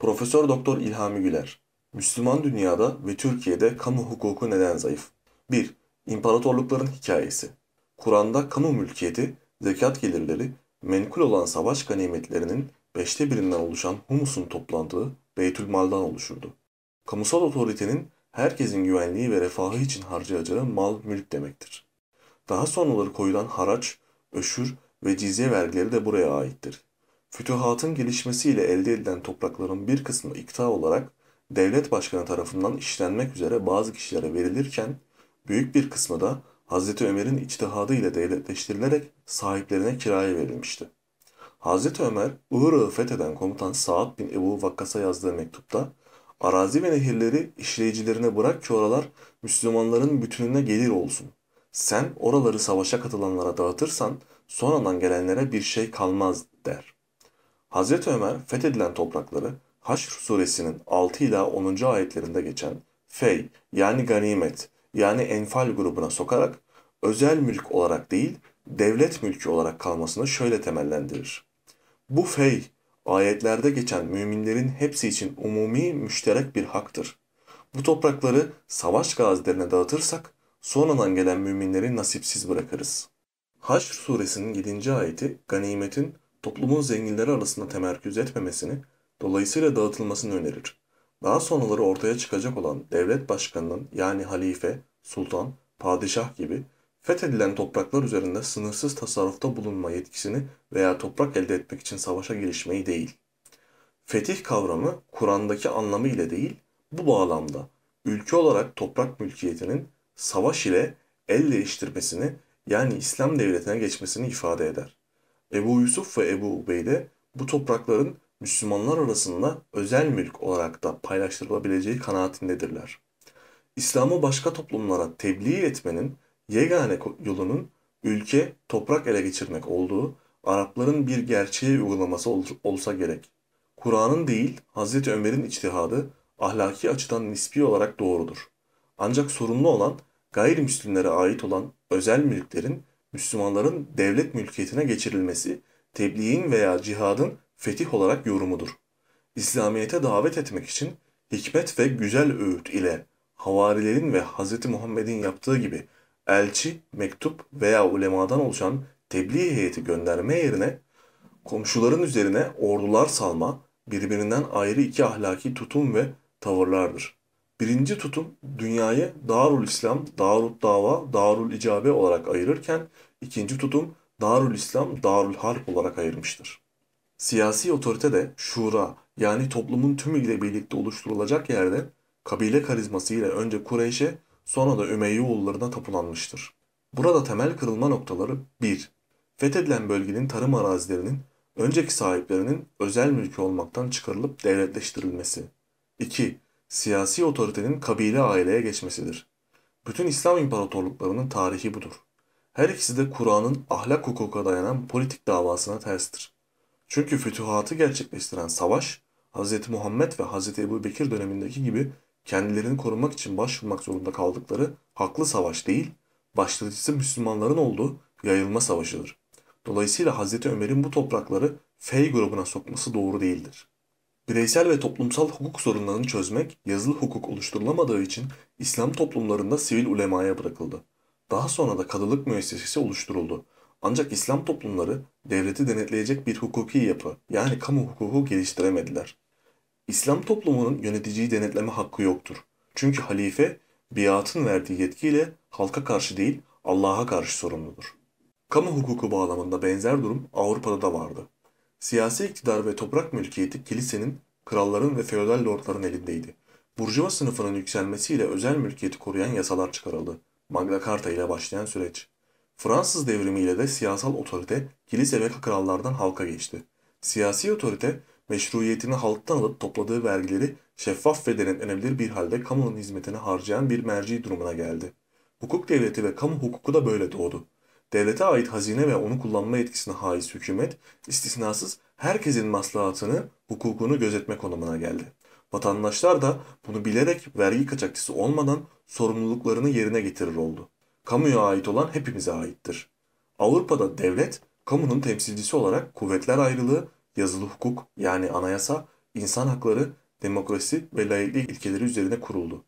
Profesör Doktor İlhami Güler Müslüman dünyada ve Türkiye'de kamu hukuku neden zayıf? 1. İmparatorlukların hikayesi Kur'an'da kamu mülkiyeti, zekat gelirleri, menkul olan savaş ganimetlerinin beşte birinden oluşan humusun toplandığı Beytülmal'dan oluşurdu. Kamusal otoritenin herkesin güvenliği ve refahı için harcayacağı mal mülk demektir. Daha sonraları koyulan haraç, öşür ve cizye vergileri de buraya aittir. Fütühatın gelişmesiyle elde edilen toprakların bir kısmı ikta olarak devlet başkanı tarafından işlenmek üzere bazı kişilere verilirken büyük bir kısmı da Hz. Ömer'in içtihadı ile devletleştirilerek sahiplerine kiraya verilmişti. Hz. Ömer, Uğur'u fetheden komutan Sa'd bin Ebu Vakkas'a yazdığı mektupta arazi ve nehirleri işleyicilerine bırak ki oralar Müslümanların bütününe gelir olsun. Sen oraları savaşa katılanlara dağıtırsan sonradan gelenlere bir şey kalmaz der.'' Hz. Ömer fethedilen toprakları Haşr suresinin 6 ila 10. ayetlerinde geçen fey yani ganimet yani enfal grubuna sokarak özel mülk olarak değil devlet mülkü olarak kalmasını şöyle temellendirir. Bu fey ayetlerde geçen müminlerin hepsi için umumi müşterek bir haktır. Bu toprakları savaş gazilerine dağıtırsak sonradan gelen müminleri nasipsiz bırakırız. Haşr suresinin 7. ayeti ganimetin toplumun zenginleri arasında temerküz etmemesini, dolayısıyla dağıtılmasını önerir. Daha sonraları ortaya çıkacak olan devlet başkanının yani halife, sultan, padişah gibi fethedilen topraklar üzerinde sınırsız tasarrufta bulunma yetkisini veya toprak elde etmek için savaşa girişmeyi değil. Fetih kavramı Kur'an'daki anlamı ile değil, bu bağlamda ülke olarak toprak mülkiyetinin savaş ile el değiştirmesini yani İslam devletine geçmesini ifade eder. Ebu Yusuf ve Ebu Ubeyde bu toprakların Müslümanlar arasında özel mülk olarak da paylaştırılabileceği kanaatindedirler. İslam'ı başka toplumlara tebliğ etmenin yegane yolunun ülke, toprak ele geçirmek olduğu Arapların bir gerçeği uygulaması ol olsa gerek. Kur'an'ın değil Hz. Ömer'in içtihadı ahlaki açıdan nispi olarak doğrudur. Ancak sorumlu olan gayrimüslimlere ait olan özel mülklerin Müslümanların devlet mülkiyetine geçirilmesi, tebliğin veya cihadın fetih olarak yorumudur. İslamiyet'e davet etmek için hikmet ve güzel öğüt ile havarilerin ve Hz. Muhammed'in yaptığı gibi elçi, mektup veya ulemadan oluşan tebliğ heyeti gönderme yerine komşuların üzerine ordular salma birbirinden ayrı iki ahlaki tutum ve tavırlardır.'' Birinci tutum dünyayı Darul İslam, Darul Dava, Darul İcabe olarak ayırırken ikinci tutum Darul İslam, Darul Harp olarak ayırmıştır. Siyasi otorite de şura yani toplumun tümüyle birlikte oluşturulacak yerde kabile karizmasıyla önce Kureyş'e sonra da Ümeyye oğullarına tapılanmıştır. Burada temel kırılma noktaları 1. Fethedilen bölgenin tarım arazilerinin önceki sahiplerinin özel mülkü olmaktan çıkarılıp devletleştirilmesi. 2 siyasi otoritenin kabile aileye geçmesidir. Bütün İslam imparatorluklarının tarihi budur. Her ikisi de Kur'an'ın ahlak hukuka dayanan politik davasına terstir. Çünkü fütühatı gerçekleştiren savaş, Hz. Muhammed ve Hz. Ebu Bekir dönemindeki gibi kendilerini korumak için başvurmak zorunda kaldıkları haklı savaş değil, başlatıcısı Müslümanların olduğu yayılma savaşıdır. Dolayısıyla Hz. Ömer'in bu toprakları F grubuna sokması doğru değildir. Bireysel ve toplumsal hukuk sorunlarını çözmek yazılı hukuk oluşturulamadığı için İslam toplumlarında sivil ulemaya bırakıldı. Daha sonra da kadılık müessesesi oluşturuldu. Ancak İslam toplumları devleti denetleyecek bir hukuki yapı yani kamu hukuku geliştiremediler. İslam toplumunun yöneticiyi denetleme hakkı yoktur. Çünkü halife biatın verdiği yetkiyle halka karşı değil Allah'a karşı sorumludur. Kamu hukuku bağlamında benzer durum Avrupa'da da vardı. Siyasi iktidar ve toprak mülkiyeti kilisenin, kralların ve feodal lordların elindeydi. Burjuva sınıfının yükselmesiyle özel mülkiyeti koruyan yasalar çıkarıldı. Magna Carta ile başlayan süreç. Fransız devrimiyle de siyasal otorite kilise ve krallardan halka geçti. Siyasi otorite meşruiyetini halktan alıp topladığı vergileri şeffaf ve denetlenebilir bir halde kamunun hizmetine harcayan bir merci durumuna geldi. Hukuk devleti ve kamu hukuku da böyle doğdu devlete ait hazine ve onu kullanma yetkisine haiz hükümet, istisnasız herkesin maslahatını, hukukunu gözetme konumuna geldi. Vatandaşlar da bunu bilerek vergi kaçakçısı olmadan sorumluluklarını yerine getirir oldu. Kamuya ait olan hepimize aittir. Avrupa'da devlet, kamunun temsilcisi olarak kuvvetler ayrılığı, yazılı hukuk yani anayasa, insan hakları, demokrasi ve layıklık ilkeleri üzerine kuruldu.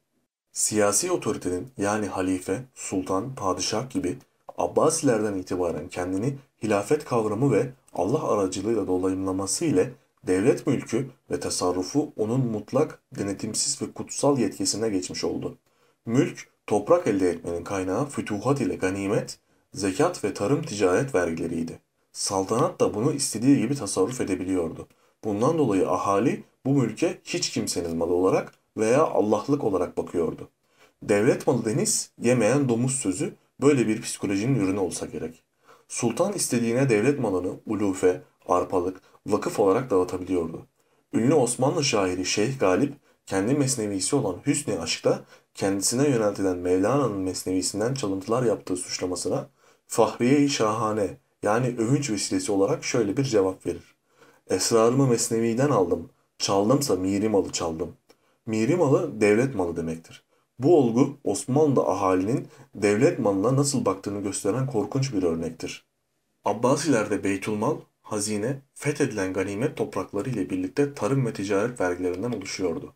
Siyasi otoritenin yani halife, sultan, padişah gibi Abbasilerden itibaren kendini hilafet kavramı ve Allah aracılığıyla dolayımlaması ile devlet mülkü ve tasarrufu onun mutlak, denetimsiz ve kutsal yetkisine geçmiş oldu. Mülk, toprak elde etmenin kaynağı fütuhat ile ganimet, zekat ve tarım ticaret vergileriydi. Saltanat da bunu istediği gibi tasarruf edebiliyordu. Bundan dolayı ahali bu mülke hiç kimsenin malı olarak veya Allah'lık olarak bakıyordu. Devlet malı deniz, yemeyen domuz sözü böyle bir psikolojinin ürünü olsa gerek. Sultan istediğine devlet malını ulufe, arpalık, vakıf olarak dağıtabiliyordu. Ünlü Osmanlı şairi Şeyh Galip kendi mesnevisi olan Hüsnü Aşk'ta kendisine yöneltilen Mevlana'nın mesnevisinden çalıntılar yaptığı suçlamasına Fahriye-i Şahane yani övünç vesilesi olarak şöyle bir cevap verir. Esrarımı mesneviden aldım, çaldımsa miri malı çaldım. Miri malı devlet malı demektir. Bu olgu Osmanlı ahalinin devlet malına nasıl baktığını gösteren korkunç bir örnektir. Abbasilerde beytulmal, hazine, fethedilen ganimet toprakları ile birlikte tarım ve ticaret vergilerinden oluşuyordu.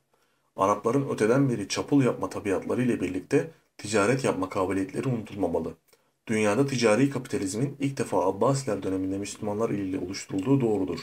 Arapların öteden beri çapul yapma tabiatları ile birlikte ticaret yapma kabiliyetleri unutulmamalı. Dünyada ticari kapitalizmin ilk defa Abbasiler döneminde Müslümanlar ile oluşturulduğu doğrudur.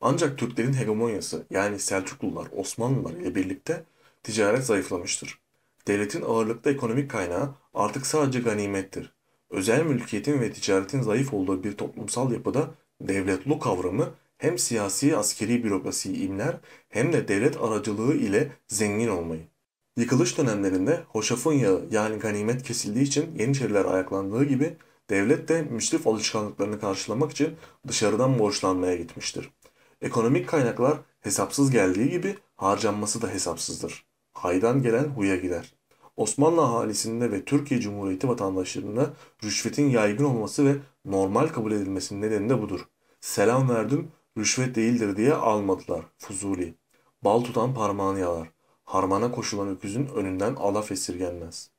Ancak Türklerin hegemonyası yani Selçuklular, Osmanlılar ile birlikte ticaret zayıflamıştır. Devletin ağırlıklı ekonomik kaynağı artık sadece ganimettir. Özel mülkiyetin ve ticaretin zayıf olduğu bir toplumsal yapıda devletlu kavramı hem siyasi askeri bürokrasiyi imler hem de devlet aracılığı ile zengin olmayı. Yıkılış dönemlerinde hoşafın yağı yani ganimet kesildiği için Yeniçeriler ayaklandığı gibi devlet de müsrif alışkanlıklarını karşılamak için dışarıdan borçlanmaya gitmiştir. Ekonomik kaynaklar hesapsız geldiği gibi harcanması da hesapsızdır. Haydan gelen huya gider. Osmanlı ahalisinde ve Türkiye Cumhuriyeti vatandaşlarında rüşvetin yaygın olması ve normal kabul edilmesinin nedeni de budur. Selam verdim, rüşvet değildir diye almadılar. Fuzuli. Bal tutan parmağını yalar. Harmana koşulan öküzün önünden alaf esirgenmez.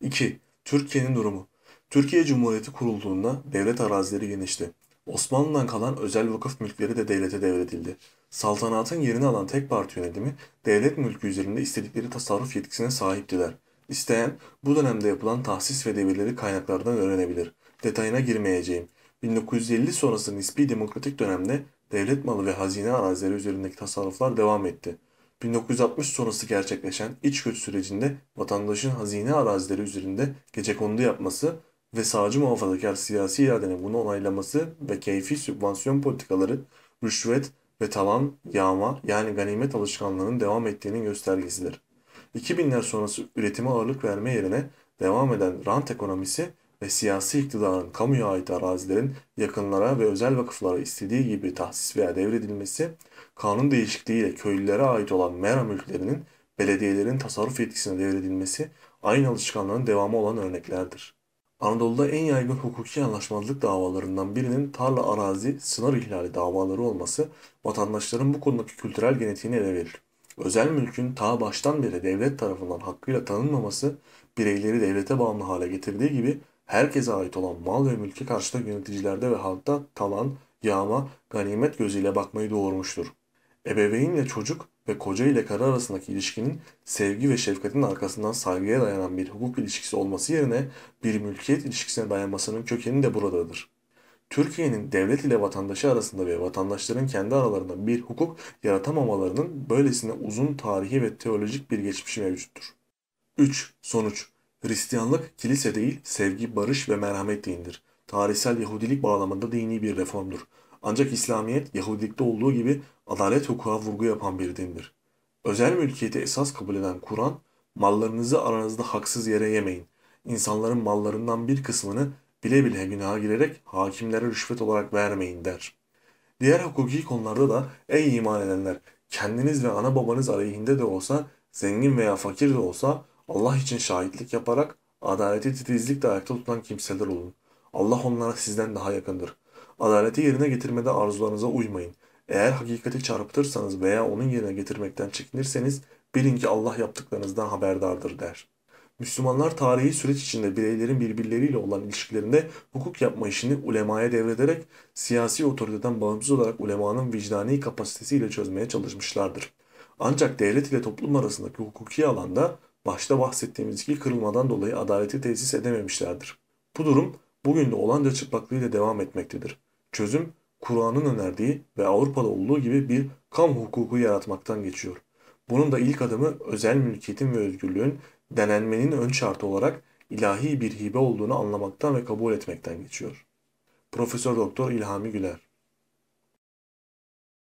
2. Türkiye'nin durumu. Türkiye Cumhuriyeti kurulduğunda devlet arazileri genişti. Osmanlı'dan kalan özel vakıf mülkleri de devlete devredildi. Saltanatın yerini alan tek parti yönetimi devlet mülkü üzerinde istedikleri tasarruf yetkisine sahiptiler. İsteyen bu dönemde yapılan tahsis ve devirleri kaynaklardan öğrenebilir. Detayına girmeyeceğim. 1950 sonrası nispi demokratik dönemde devlet malı ve hazine arazileri üzerindeki tasarruflar devam etti. 1960 sonrası gerçekleşen iç göç sürecinde vatandaşın hazine arazileri üzerinde gecekondu yapması ve sağcı muhafazakar siyasi iradenin bunu onaylaması ve keyfi sübvansiyon politikaları, rüşvet ve talan yağma yani ganimet alışkanlığının devam ettiğinin göstergesidir. 2000'ler sonrası üretime ağırlık verme yerine devam eden rant ekonomisi ve siyasi iktidarın kamuya ait arazilerin yakınlara ve özel vakıflara istediği gibi tahsis veya devredilmesi, kanun değişikliğiyle köylülere ait olan mera mülklerinin belediyelerin tasarruf yetkisine devredilmesi aynı alışkanlığın devamı olan örneklerdir. Anadolu'da en yaygın hukuki anlaşmazlık davalarından birinin tarla arazi sınır ihlali davaları olması vatandaşların bu konudaki kültürel genetiğini ele verir. Özel mülkün ta baştan beri devlet tarafından hakkıyla tanınmaması bireyleri devlete bağımlı hale getirdiği gibi herkese ait olan mal ve mülke karşı da yöneticilerde ve halkta talan, yağma, ganimet gözüyle bakmayı doğurmuştur. Ebeveynle çocuk ve koca ile karı arasındaki ilişkinin sevgi ve şefkatin arkasından saygıya dayanan bir hukuk ilişkisi olması yerine bir mülkiyet ilişkisine dayanmasının kökeni de buradadır. Türkiye'nin devlet ile vatandaşı arasında ve vatandaşların kendi aralarında bir hukuk yaratamamalarının böylesine uzun tarihi ve teolojik bir geçmişi mevcuttur. 3. Sonuç Hristiyanlık kilise değil, sevgi, barış ve merhamet dinidir. Tarihsel Yahudilik bağlamında dini bir reformdur. Ancak İslamiyet, Yahudilikte olduğu gibi adalet hukuka vurgu yapan bir dindir. Özel mülkiyeti esas kabul eden Kur'an, mallarınızı aranızda haksız yere yemeyin. İnsanların mallarından bir kısmını bile bile günaha girerek hakimlere rüşvet olarak vermeyin der. Diğer hukuki konularda da ey iman edenler kendiniz ve ana babanız aleyhinde de olsa zengin veya fakir de olsa Allah için şahitlik yaparak adaleti titizlikle ayakta tutan kimseler olun. Allah onlara sizden daha yakındır. Adaleti yerine getirmede arzularınıza uymayın. Eğer hakikati çarpıtırsanız veya onun yerine getirmekten çekinirseniz bilin ki Allah yaptıklarınızdan haberdardır der.'' Müslümanlar tarihi süreç içinde bireylerin birbirleriyle olan ilişkilerinde hukuk yapma işini ulemaya devrederek siyasi otoriteden bağımsız olarak ulemanın vicdani kapasitesiyle çözmeye çalışmışlardır. Ancak devlet ile toplum arasındaki hukuki alanda başta bahsettiğimiz gibi kırılmadan dolayı adaleti tesis edememişlerdir. Bu durum bugün de olanca çıplaklığıyla devam etmektedir. Çözüm Kur'an'ın önerdiği ve Avrupa'da olduğu gibi bir kamu hukuku yaratmaktan geçiyor. Bunun da ilk adımı özel mülkiyetin ve özgürlüğün denenmenin ön şartı olarak ilahi bir hibe olduğunu anlamaktan ve kabul etmekten geçiyor. Profesör Doktor İlhami Güler